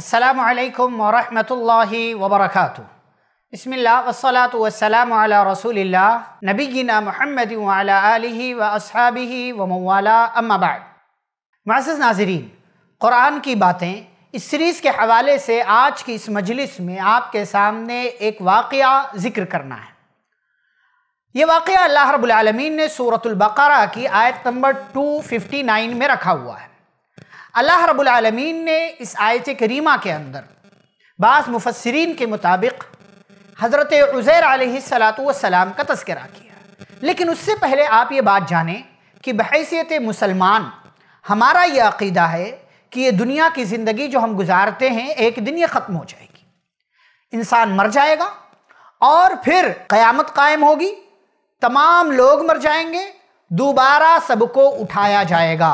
अस्सलाम वालेकुम वरहमतुल्लाहि वबरकातु बिस्मिल्लाह वस्सलातु वस्सलाम अला रसूलिल्लाह नबीना मोहम्मद वाला आलिहि व असहाबिहि व मवाला अम्मा बाद माज़ नाजरीन क़ुरान की बातें इस सीरीज़ के हवाले से आज की इस मजलिस में आपके सामने एक वाक़ ज़िक्र करना है ये वाक़ अल्लाह रबालमीन ने सूरतुल्बकरा की आयत नंबर 259 में रखा हुआ है अल्लाह रबालमीन ने इस आयत करीमा के अंदर बास मुफसरीन के मुताबिक हज़रत उज़ैर सलाम का तस्करा किया लेकिन उससे पहले आप ये बात जानें कि बहसीत मुसलमान हमारा ये अकीदा है कि ये दुनिया की ज़िंदगी जो हम गुजारते हैं एक दिन ये ख़त्म हो जाएगी इंसान मर जाएगा और फिर क़यामत कायम होगी तमाम लोग मर जाएंगे दोबारा सबको उठाया जाएगा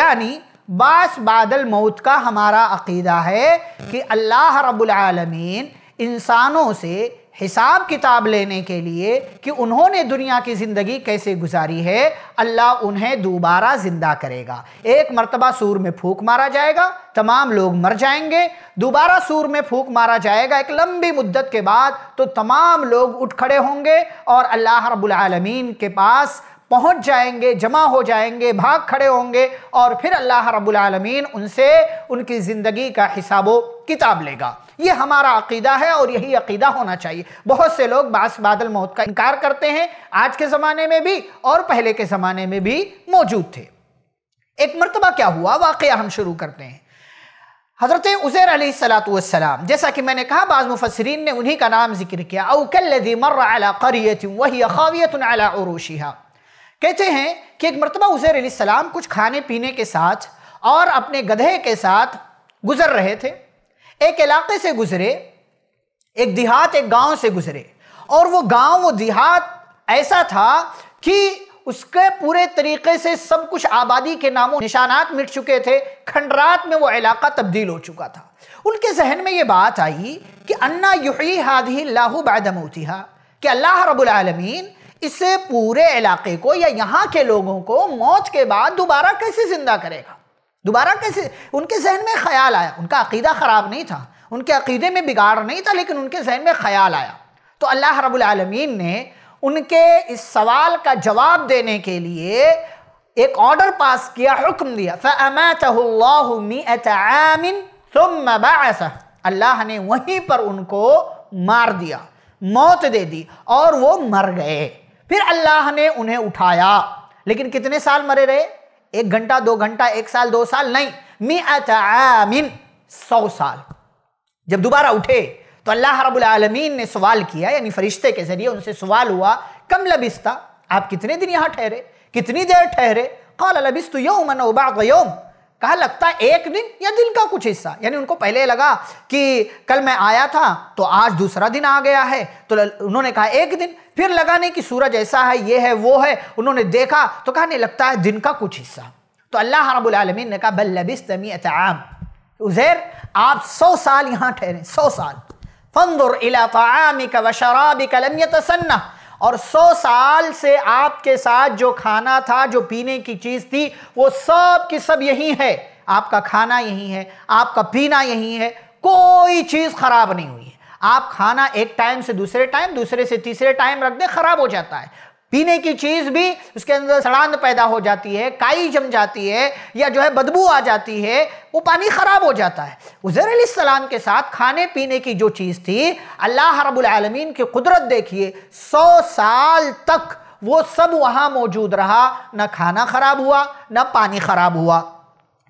यानी बास बादल मौत का हमारा अकीदा है कि अल्लाह रबालमीन इंसानों से हिसाब किताब लेने के लिए कि उन्होंने दुनिया की ज़िंदगी कैसे गुजारी है अल्लाह उन्हें दोबारा ज़िंदा करेगा एक मरतबा सूर में फूक मारा जाएगा तमाम लोग मर जाएंगे दोबारा सूर में फूक मारा जाएगा एक लंबी मुद्दत के बाद तो तमाम लोग उठ खड़े होंगे और अल्लाह रबालमीन के पास पहुंच जाएंगे जमा हो जाएंगे भाग खड़े होंगे और फिर अल्लाह रब्बुल आलमीन उनसे उनकी ज़िंदगी का हिसाबो किताब लेगा ये हमारा अकीदा है और यही अकीदा होना चाहिए बहुत से लोग बास बादल मौत का इनकार करते हैं आज के ज़माने में भी और पहले के ज़माने में भी मौजूद थे एक मरतबा क्या हुआ वाक़ हम शुरू करते हैं हज़रत उज़ैर सलातम जैसा कि मैंने कहा बाज़ मुफसरीन ने उन्हीं का नाम जिक्र किया अवकल मर्रा करियत वही खावियत अला उरूशिहा कहते हैं कि एक मरतबा उजैर सलाम कुछ खाने पीने के साथ और अपने गधे के साथ गुजर रहे थे एक इलाके से गुजरे एक देहात एक गांव से गुजरे और वो गांव वो देहात ऐसा था कि उसके पूरे तरीके से सब कुछ आबादी के नामों निशानात मिट चुके थे खंडरात में वो इलाका तब्दील हो चुका था उनके जहन में ये बात आई कि अन्ना युही हादही लाहू बादमोतिहा कि अल्लाह रबालमीन इस पूरे इलाके को या यहाँ के लोगों को मौत के बाद दोबारा कैसे ज़िंदा करेगा दोबारा कैसे उनके जहन में ख्याल आया उनका अकीदा ख़राब नहीं था उनके अकीदे में बिगाड़ नहीं था लेकिन उनके जहन में ख्याल आया तो अल्लाह रबालमीन ने उनके इस सवाल का जवाब देने के लिए एक ऑर्डर पास किया हुक्म दिया अल्लाह ने वहीं पर उनको मार दिया मौत दे दी और वो मर गए फिर अल्लाह ने उन्हें उठाया लेकिन कितने साल मरे रहे एक घंटा दो घंटा एक साल दो साल नहीं मी अचामिन सौ साल जब दोबारा उठे तो अल्लाह रबालमीन ने सवाल किया यानी फरिश्ते के जरिए उनसे सवाल हुआ कम लबिस्ता आप कितने दिन यहाँ ठहरे कितनी देर ठहरे कौल लबिस्तु योम योम कहा लगता है एक दिन या दिन का कुछ हिस्सा यानी उनको पहले लगा कि कल मैं आया था तो आज दूसरा दिन आ गया है तो उन्होंने कहा एक दिन फिर लगा नहीं कि सूरज ऐसा है ये है वो है उन्होंने देखा तो कहा नहीं लगता है दिन का कुछ हिस्सा तो अल्लाह रबालमीन ने कहा बल्लबिस तमी उजैर आप सौ साल यहाँ ठहरे सौ साल फंदुर इलामिक व शराबिक और सौ साल से आपके साथ जो खाना था जो पीने की चीज़ थी वो सब की सब यही है आपका खाना यही है आपका पीना यही है कोई चीज़ ख़राब नहीं हुई है आप खाना एक टाइम से दूसरे टाइम दूसरे से तीसरे टाइम रख दे खराब हो जाता है पीने की चीज भी उसके अंदर सड़ांध पैदा हो जाती है काई जम जाती है या जो है बदबू आ जाती है वो पानी खराब हो जाता है उजर सलाम के साथ खाने पीने की जो चीज़ थी अल्लाह रबालमीन की कुदरत देखिए सौ साल तक वो सब वहाँ मौजूद रहा ना खाना ख़राब हुआ ना पानी ख़राब हुआ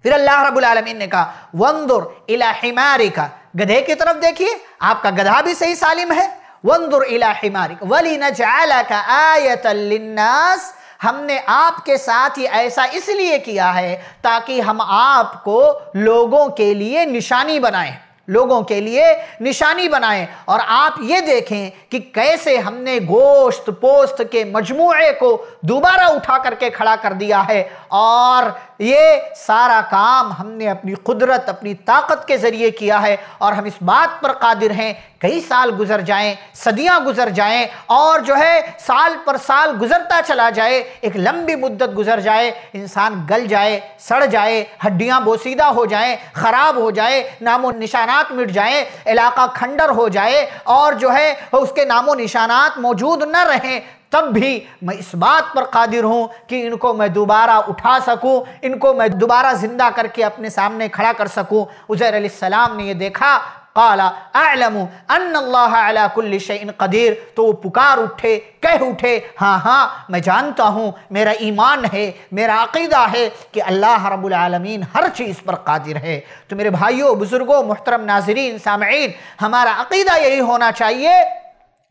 फिर अल्लाह रबालमीन ने कहा वंदुर इला हिमारी का गधे की तरफ देखिए आपका गधा भी सही सालिम है वंदुर इला हिमारिक वली का आयत लिन्नास हमने आपके साथ ही ऐसा इसलिए किया है ताकि हम आपको लोगों के लिए निशानी बनाएं लोगों के लिए निशानी बनाएं और आप ये देखें कि कैसे हमने गोश्त पोस्त के मजमूए को दोबारा उठा करके खड़ा कर दिया है और ये सारा काम हमने अपनी कुदरत अपनी ताकत के ज़रिए किया है और हम इस बात पर कादिर हैं कई साल गुजर जाएं सदियां गुजर जाएं और जो है साल पर साल गुजरता चला जाए एक लंबी मुद्दत गुजर जाए इंसान गल जाए सड़ जाए हड्डियां बोसीदा हो जाएं ख़राब हो जाए नामो निशानात मिट जाएं इलाका खंडर हो जाए और जो है उसके नामो निशानात मौजूद न रहें तब भी मैं इस बात पर कादिर हूँ कि इनको मैं दोबारा उठा सकूँ इनको मैं दोबारा ज़िंदा करके अपने सामने खड़ा कर सकूँ उजैर सलाम ने यह देखा काला अलम अल्लाकुल्लिशन कदीर तो वो पुकार उठे कह उठे हाँ हाँ मैं जानता हूँ मेरा ईमान है मेरा अकीदा है कि अल्लाह रबालमीन हर चीज़ पर कादिर है तो मेरे भाइयों बुज़ुर्गों मोहतरम नाजरीन सामीन हमारा अकीदा यही होना चाहिए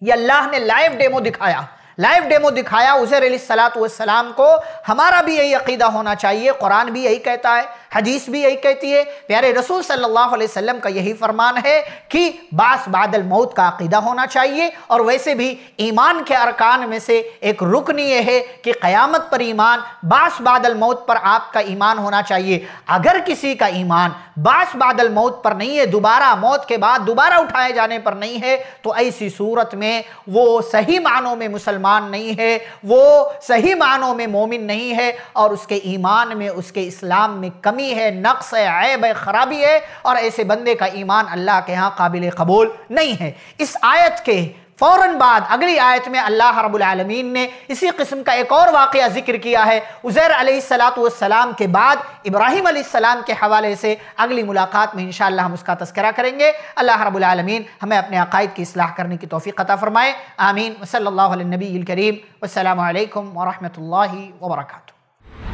ये अल्लाह ने लाइव डेमो दिखाया लाइव डेमो दिखाया उसे सलात सलाम को हमारा भी यही अकीदा होना चाहिए कुरान भी यही कहता है हदीस भी यही कहती है प्यारे रसूल सल्लल्लाहु अलैहि वसल्लम का यही फरमान है कि बास बादल मौत का अकीदा होना चाहिए और वैसे भी ईमान के अरकान में से एक रुकन ये है कि क़यामत पर ईमान बास बादल मौत पर आपका ईमान होना चाहिए अगर किसी का ईमान बास बादल मौत पर नहीं है दोबारा मौत के बाद दोबारा उठाए जाने पर नहीं है तो ऐसी सूरत में वो सही मानों में मुसलमान नहीं है वो सही मानों में मोमिन नहीं है और उसके ईमान में उसके इस्लाम में कमी कमी है नक्स है ऐब है खराबी है और ऐसे बंदे का ईमान अल्लाह के यहाँ काबिल कबूल नहीं है इस आयत के फौरन बाद अगली आयत में अल्लाह रबालमीन ने इसी किस्म का एक और वाक़ जिक्र किया है उज़ैर अलैहिस्सलाम के बाद इब्राहिम अलैहिस्सलाम के हवाले से अगली मुलाकात में इन हम उसका तस्करा करेंगे अल्लाह रबालमीन हमें अपने अकायद की असलाह करने की तोफ़ी अता फ़रमाए आमीन वसल नबी करीम अल्लाम वरहमल वर्का